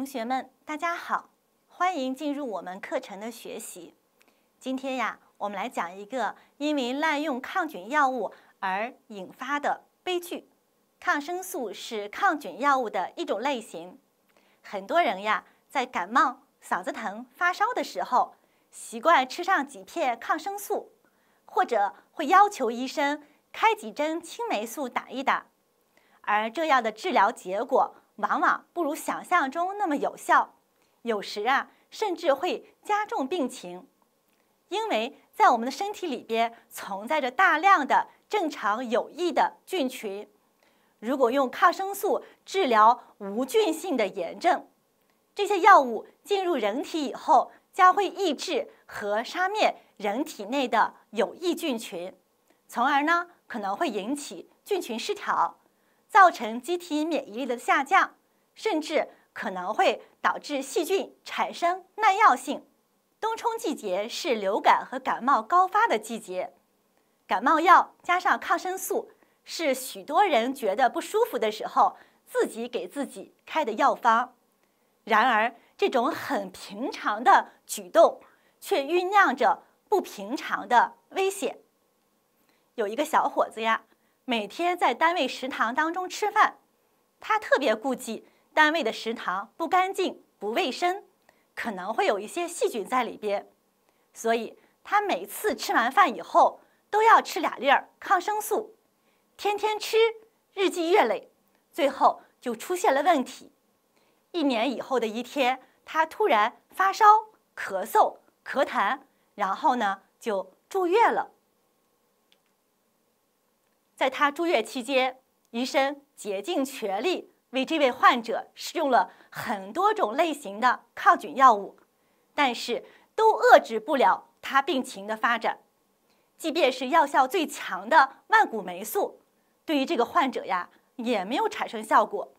同学们，大家好，欢迎进入我们课程的学习。今天呀，我们来讲一个因为滥用抗菌药物而引发的悲剧。抗生素是抗菌药物的一种类型。很多人呀，在感冒、嗓子疼、发烧的时候，习惯吃上几片抗生素，或者会要求医生开几针青霉素打一打。而这样的治疗结果。往往不如想象中那么有效，有时啊，甚至会加重病情。因为在我们的身体里边存在着大量的正常有益的菌群，如果用抗生素治疗无菌性的炎症，这些药物进入人体以后，将会抑制和杀灭人体内的有益菌群，从而呢，可能会引起菌群失调。造成机体免疫力的下降，甚至可能会导致细菌产生耐药性。冬春季节是流感和感冒高发的季节，感冒药加上抗生素是许多人觉得不舒服的时候自己给自己开的药方。然而，这种很平常的举动却酝酿着不平常的危险。有一个小伙子呀。每天在单位食堂当中吃饭，他特别顾忌单位的食堂不干净、不卫生，可能会有一些细菌在里边，所以他每次吃完饭以后都要吃俩粒儿抗生素，天天吃，日积月累，最后就出现了问题。一年以后的一天，他突然发烧、咳嗽、咳痰，然后呢就住院了。在他住院期间，医生竭尽全力为这位患者试用了很多种类型的抗菌药物，但是都遏制不了他病情的发展。即便是药效最强的万古霉素，对于这个患者呀也没有产生效果。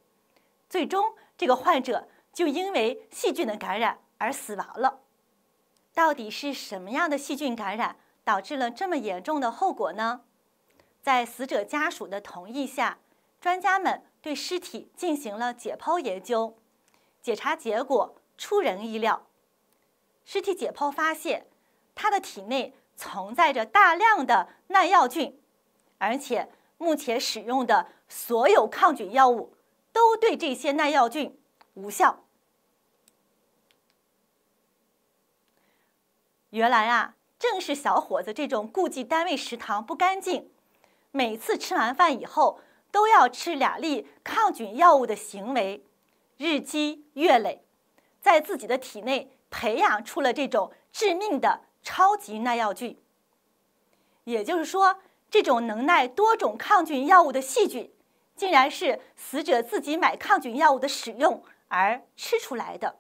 最终，这个患者就因为细菌的感染而死亡了。到底是什么样的细菌感染导致了这么严重的后果呢？在死者家属的同意下，专家们对尸体进行了解剖研究，检查结果出人意料。尸体解剖发现，他的体内存在着大量的耐药菌，而且目前使用的所有抗菌药物都对这些耐药菌无效。原来啊，正是小伙子这种顾忌单位食堂不干净。每次吃完饭以后都要吃两粒抗菌药物的行为，日积月累，在自己的体内培养出了这种致命的超级耐药菌。也就是说，这种能耐多种抗菌药物的细菌，竟然是死者自己买抗菌药物的使用而吃出来的。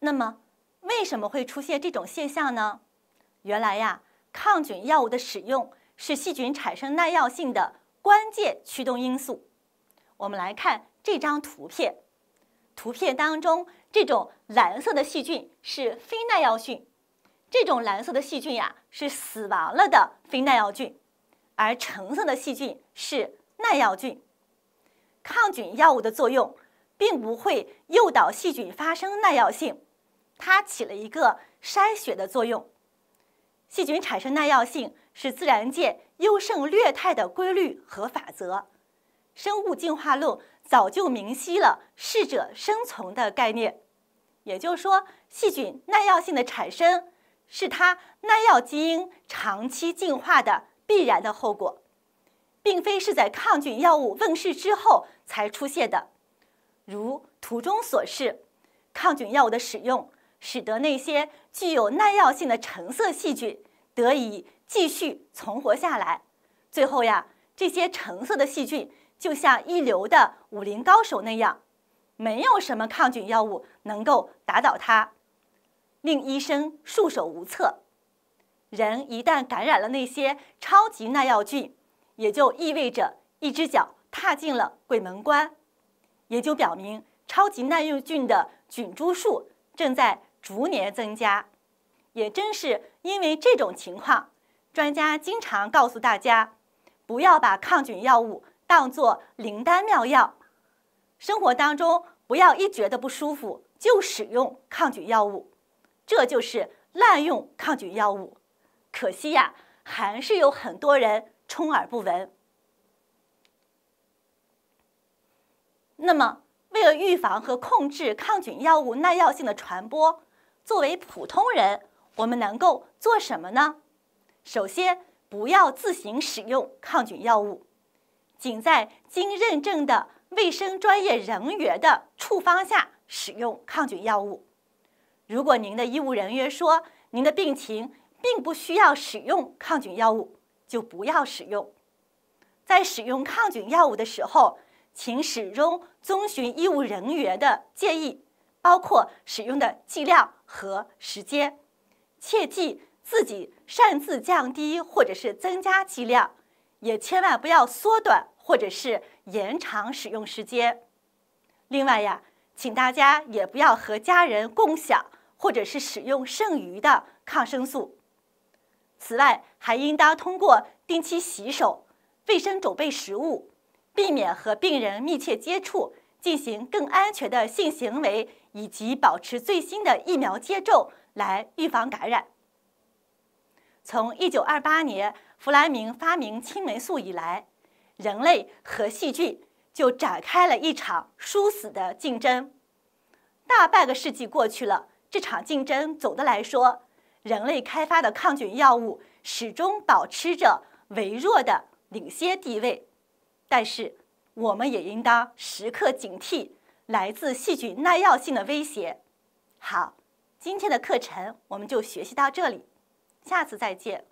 那么，为什么会出现这种现象呢？原来呀，抗菌药物的使用。是细菌产生耐药性的关键驱动因素。我们来看这张图片，图片当中这种蓝色的细菌是非耐药菌，这种蓝色的细菌呀是死亡了的非耐药菌，而橙色的细菌是耐药菌。抗菌药物的作用并不会诱导细菌发生耐药性，它起了一个筛选的作用。细菌产生耐药性是自然界优胜劣汰的规律和法则，生物进化论早就明晰了适者生存的概念。也就是说，细菌耐药性的产生是它耐药基因长期进化的必然的后果，并非是在抗菌药物问世之后才出现的。如图中所示，抗菌药物的使用。使得那些具有耐药性的橙色细菌得以继续存活下来。最后呀，这些橙色的细菌就像一流的武林高手那样，没有什么抗菌药物能够打倒它，令医生束手无策。人一旦感染了那些超级耐药菌，也就意味着一只脚踏进了鬼门关。研究表明，超级耐药菌的菌株数正在。逐年增加，也正是因为这种情况，专家经常告诉大家，不要把抗菌药物当作灵丹妙药。生活当中，不要一觉得不舒服就使用抗菌药物，这就是滥用抗菌药物。可惜呀，还是有很多人充耳不闻。那么，为了预防和控制抗菌药物耐药性的传播。作为普通人，我们能够做什么呢？首先，不要自行使用抗菌药物，仅在经认证的卫生专业人员的处方下使用抗菌药物。如果您的医务人员说您的病情并不需要使用抗菌药物，就不要使用。在使用抗菌药物的时候，请始终遵循医务人员的建议。包括使用的剂量和时间，切记自己擅自降低或者是增加剂量，也千万不要缩短或者是延长使用时间。另外呀，请大家也不要和家人共享或者是使用剩余的抗生素。此外，还应当通过定期洗手、卫生准备食物、避免和病人密切接触、进行更安全的性行为。以及保持最新的疫苗接种来预防感染。从1928年弗莱明发明青霉素以来，人类和细菌就展开了一场殊死的竞争。大半个世纪过去了，这场竞争总的来说，人类开发的抗菌药物始终保持着微弱的领先地位。但是，我们也应当时刻警惕。来自细菌耐药性的威胁。好，今天的课程我们就学习到这里，下次再见。